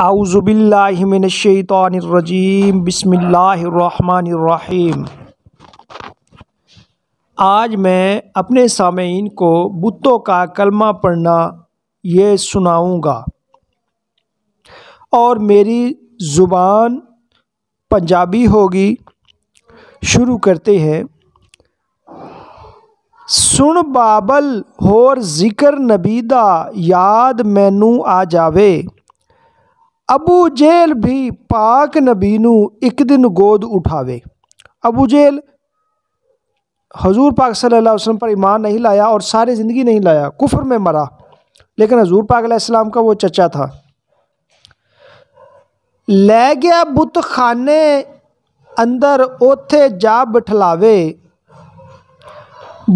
आउज़बिल्लिमिनशैतरजीम बसमीम आज मैं अपने सामीन को बुतों का कलमा पढ़ना ये सुनाऊँगा और मेरी ज़ुबान पंजाबी होगी शुरू करते हैं सुन बाबल होर जिक्र नबीदा याद मैनू आ जावे अबू जेल भी पाक नबी नू एक दिन गोद उठावे अबू जेल हजूर पाक सल्लल्लाहु अलैहि वसल्लम पर ईमान नहीं लाया और सारी ज़िंदगी नहीं लाया कुफर में मरा लेकिन हजूर पाक अलैहिस्सलाम का वो चचा था ले गया बुत खाने अंदर ओथे जा बिठलावे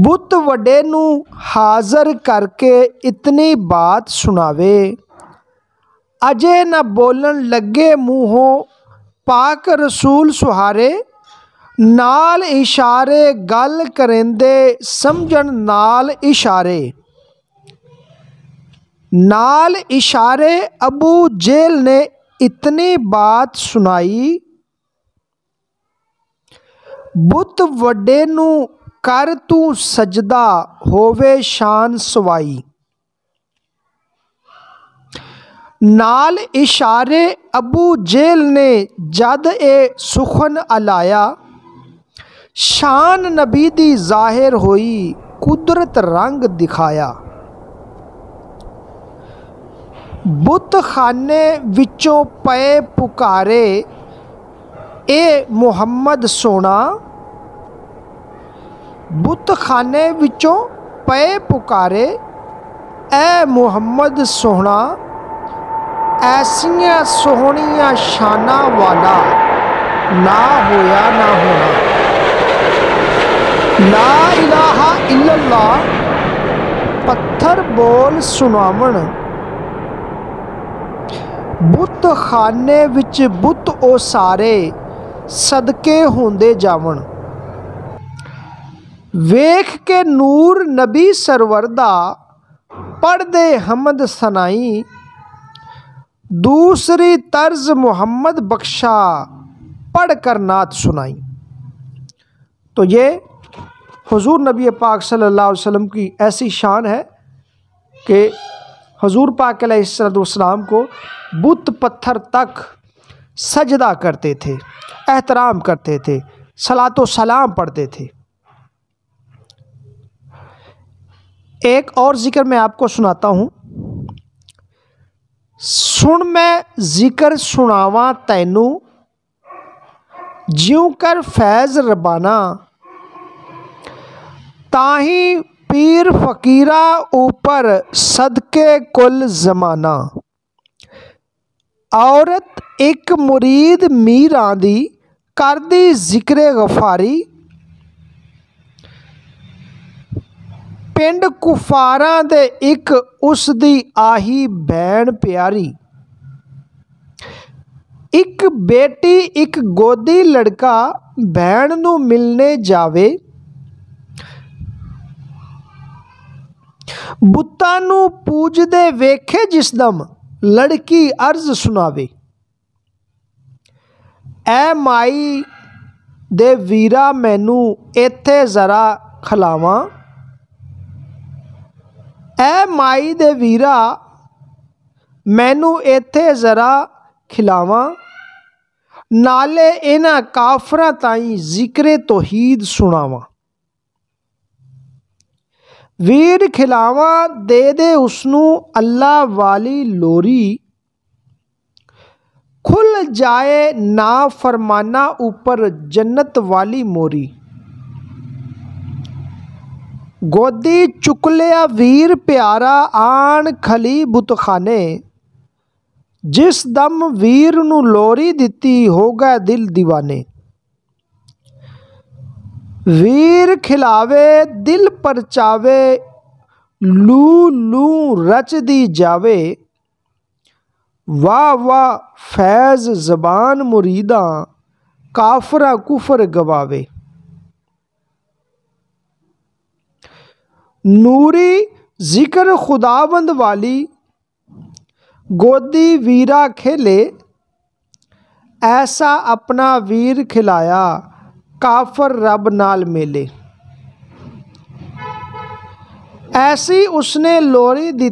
बुत वडे नू हाज़र करके इतनी बात सुनावे ਅਜੇ ਨਾ ਬੋਲਣ ਲੱਗੇ ਮੂੰਹੋਂ ਪਾਕ ਰਸੂਲ ਸੁਹਾਰੇ ਨਾਲ ਇਸ਼ਾਰੇ ਗੱਲ ਕਰਿੰਦੇ ਸਮਝਣ ਨਾਲ ਇਸ਼ਾਰੇ ਨਾਲ ਇਸ਼ਾਰੇ ਅਬੂ ਜੇਲ ਨੇ ਇਤਨੀ ਬਾਤ ਸੁਣਾਈ ਬੁੱਤ ਵੱਡੇ ਨੂੰ ਕਰ ਤੂੰ ਸਜਦਾ ਹੋਵੇ ਸ਼ਾਨ ਸਵਾਈ नाल इशारे अबू जेल ने जद ए सुखन अलाया शान नबी दी जाहिर होई कुदरत रंग दिखाया बुत खाने विचों पए पुकारे ए मुहम्मद सोना बुत खाने विचों पए पुकारे ए मुहम्मद सोना ਐਸੀਆਂ ਸੋਹਣੀਆਂ ਸ਼ਾਨਾਂ ਵਾਲਾ ਨਾ ਹੋਇਆ ਨਾ ਹੋਣਾ ਲਾ ਇਲਾਹਾ ਇਲੱਲਾ ਪੱਥਰ ਬੋਲ ਸੁਣਾਵਣ ਬੁੱਤ ਖਾਨੇ ਵਿੱਚ ਬੁੱਤ ਉਹ ਸਾਰੇ ਸਦਕੇ ਹੁੰਦੇ ਜਾਵਣ ਵੇਖ ਕੇ ਨੂਰ ਨਬੀ ਸਰਵਰ ਦਾ ਪੜਦੇ ਹਮਦ ਸਨਾਈ दूसरी तर्ज मोहम्मद बख्शा पढ़ कर नात सुनाई तो ये हुजूर नबी पाक सल्लल्लाहु अलैहि वसल्लम की ऐसी शान है कि हुजूर पाक सलाम को बुत पत्थर तक सजदा करते थे एहतराम करते थे सलात सलाम पढ़ते थे एक और ज़िक्र मैं आपको सुनाता हूँ ਸੁਣ ਮੈਂ ਜ਼ਿਕਰ ਸੁਣਾਵਾਂ ਤੈਨੂੰ ਜਿਉ ਕਰ ਫੈਜ਼ ਰਬਾਨਾ ਤਾਹੀ ਪੀਰ ਫਕੀਰਾ ਉਪਰ ਸਦਕੇ ਕੁੱਲ ਜ਼ਮਾਨਾ ਔਰਤ ਇੱਕ ਮੁਰੀਦ ਮੀਰਾਂ ਦੀ ਕਰਦੀ ਜ਼ਿਕਰੇ ਗਫਾਰੀ ਪਿੰਡ ਕੁਫਾਰਾਂ ਦੇ ਇੱਕ ਉਸ ਦੀ ਆਹੀ ਬੈਣ ਪਿਆਰੀ ਇੱਕ ਬੇਟੀ ਇੱਕ ਗੋਦੀ ਲੜਕਾ ਭੈਣ ਨੂੰ ਮਿਲਨੇ ਜਾਵੇ ਬੁੱਤਾਂ ਨੂੰ ਪੂਜਦੇ ਵੇਖੇ ਜਿਸਦਮ ਲੜਕੀ ਅਰਜ਼ ਸੁਣਾਵੇ ਐ ਮਾਈ ਦੇ ਵੀਰਾ ਮੈਨੂੰ ਇੱਥੇ ਜ਼ਰਾ ਖਲਾਵਾਂ ਐ ਮਾਈ ਦੇ ਵੀਰਾ ਮੈਨੂੰ ਇੱਥੇ ਜ਼ਰਾ ਖਿਲਾਵਾ ਨਾਲੇ ਇਹਨਾਂ ਕਾਫਰਾਂ ਤਾਈਂ ਜ਼ਿਕਰੇ ਤੋਹੀਦ ਸੁਣਾਵਾਂ ਵੀਰ ਖਿਲਾਵਾ ਦੇ ਦੇ ਉਸ ਨੂੰ ਅੱਲਾ ਵਾਲੀ ਲੋਰੀ ਖੁੱਲ ਜਾਏ ਨਾ ਫਰਮਾਨਾ ਉੱਪਰ ਜੰਨਤ ਵਾਲੀ ਮੋਰੀ ਗੋਦੀ ਚੁਕਲਿਆ ਲਿਆ ਵੀਰ ਪਿਆਰਾ ਆਣ ਖਲੀ ਬੁਤਖਾਨੇ ਜਿਸ ਦਮ ਵੀਰ ਨੂੰ ਲੋਰੀ ਦਿੱਤੀ ਹੋਗਾ ਦਿਲ دیਵਾਨੇ ਵੀਰ ਖਿਲਾਵੇ ਦਿਲ ਪਰਚਾਵੇ ਲੂ ਲੂ ਰਚਦੀ ਜਾਵੇ ਵਾ ਵਾ ਫੈਜ਼ ਜ਼ਬਾਨ ਮੁਰੀਦਾਂ ਕਾਫਰਾ ਕੁਫਰ ਗਵਾਵੇ ਨੂਰੀ ਜ਼ਿਕਰ ਖੁਦਾਵੰਦ ਵਾਲੀ गोदी वीरा खेले ऐसा अपना वीर खिलाया काफर रब नाल मेले ऐसी उसने लोरी दी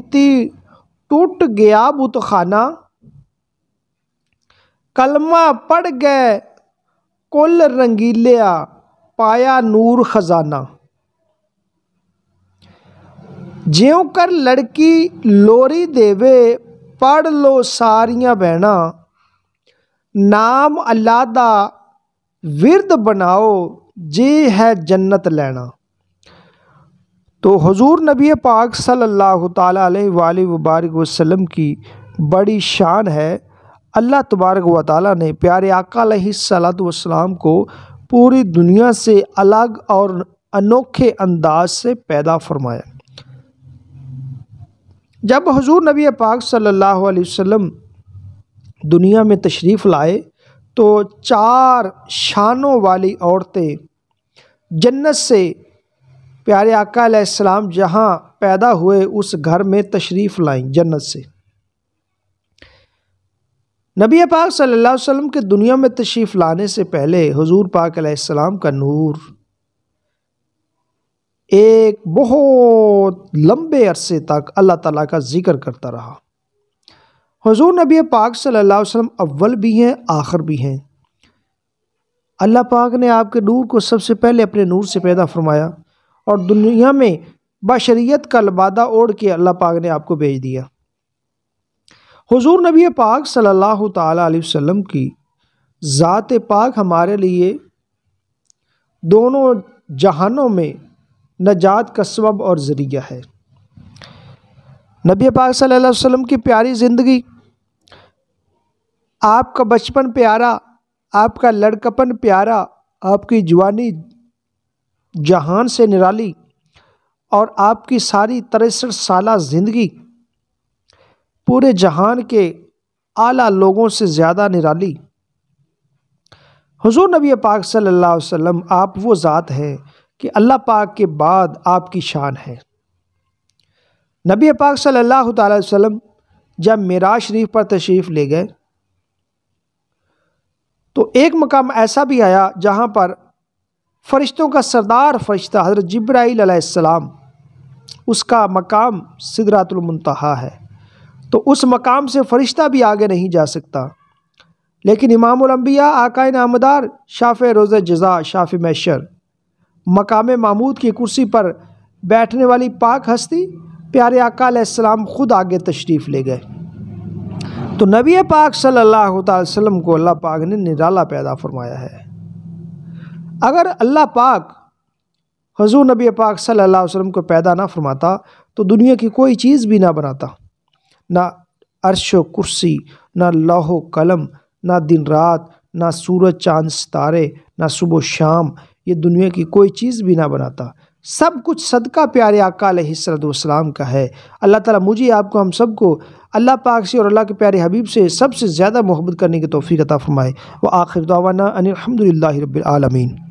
टूट गया बुतखाना कलमा पढ़ गए कुल रंगीलिया पाया नूर खजाना ज्यों कर लड़की लोरी देवे पढ़ लो सारियाँ बहना नाम अल्लाह का विरद बनाओ जे है जन्नत लैना तो हजूर नबी पाक सल्लल्लाहु अल्लाह तबारक वबारक की बड़ी शान है अल्लाह तबारक व ताली ने प्यारे आका वसलाम को पूरी दुनिया से अलग और अनोखे अंदाज से पैदा फरमाया जब हजूर नबी पाक सल्लल्लाहु अलैहि वसल्लम दुनिया में तशरीफ़ लाए तो चार शानों वाली औरतें जन्नत से प्यारे आकाम जहाँ पैदा हुए उस घर में तशरीफ़ लाई जन्नत से नबी पाक सल्लल्लाहु अलैहि वसल्लम के दुनिया में तशरीफ़ लाने से पहले हुजूर पाक का नूर एक बहुत लंबे अरसे तक अल्लाह ताला का ज़िक्र करता रहा हजूर नबी पाक सल्लल्लाहु अलैहि वसल्लम अव्वल भी हैं आखिर भी हैं अल्लाह पाक ने आपके नूर को सबसे पहले अपने नूर से पैदा फरमाया और दुनिया में बशरीत का लबादा ओढ़ के अल्लाह पाक ने आपको भेज दिया हुजूर नबी पाक सल्लल्लाहु अलैहि वसल्लम की ज़ात पाक हमारे लिए दोनों जहानों में नजात का सबब और ज़रिया है नबी पाक सल्लल्लाहु अलैहि वसल्लम की प्यारी ज़िंदगी आपका बचपन प्यारा आपका लड़कपन प्यारा आपकी जवानी जहान से निराली और आपकी सारी तिरसठ साल ज़िंदगी पूरे जहान के आला लोगों से ज़्यादा निराली हुजूर नबी पाक सल्लल्लाहु अलैहि वसल्लम आप वो ज़ात हैं कि अल्लाह पाक के बाद आपकी शान है नबी पाक सल्लल्लाहु अलैहि वसल्लम जब मेराज शरीफ पर तशरीफ़ ले गए तो एक मकाम ऐसा भी आया जहाँ पर फ़रिश्तों का सरदार फ़रिश्ता हज़रत जब्राईसम उसका मकाम सिदरातुलमतहा है तो उस मकाम से फ़रिश्ता भी आगे नहीं जा सकता लेकिन इमामबिया आकाए नामदार शाफ़ रोज़ जजा शाफ़ मैशर मकाम महमूद की कुर्सी पर बैठने वाली पाक हस्ती प्यारे अकाम ख़ुद आगे तशरीफ़ ले गए तो नबी पाक सल्लल्लाहु अलैहि वसल्लम को अल्लाह पाक ने निराला पैदा फरमाया है अगर अल्लाह पाक हजूर नबी पाक सल्लल्लाहु अलैहि वसल्लम को पैदा ना फरमाता तो दुनिया की कोई चीज़ भी ना बनाता ना अरश कुर्सी ना लाहो कलम ना दिन रात ना सूरज चांद सितारे ना सुबह शाम ये दुनिया की कोई चीज़ भी ना बनाता सब कुछ सदका प्यारे हिसरत सलाम का है अल्लाह ताला मुझे आपको हम सबको अल्लाह पाक से और अल्लाह के प्यारे हबीब से सबसे ज़्यादा मोहब्बत करने की तोफ़ी अता फ़रमाए व आखिर दावाना अनिलहमदिल्ला रबालमीन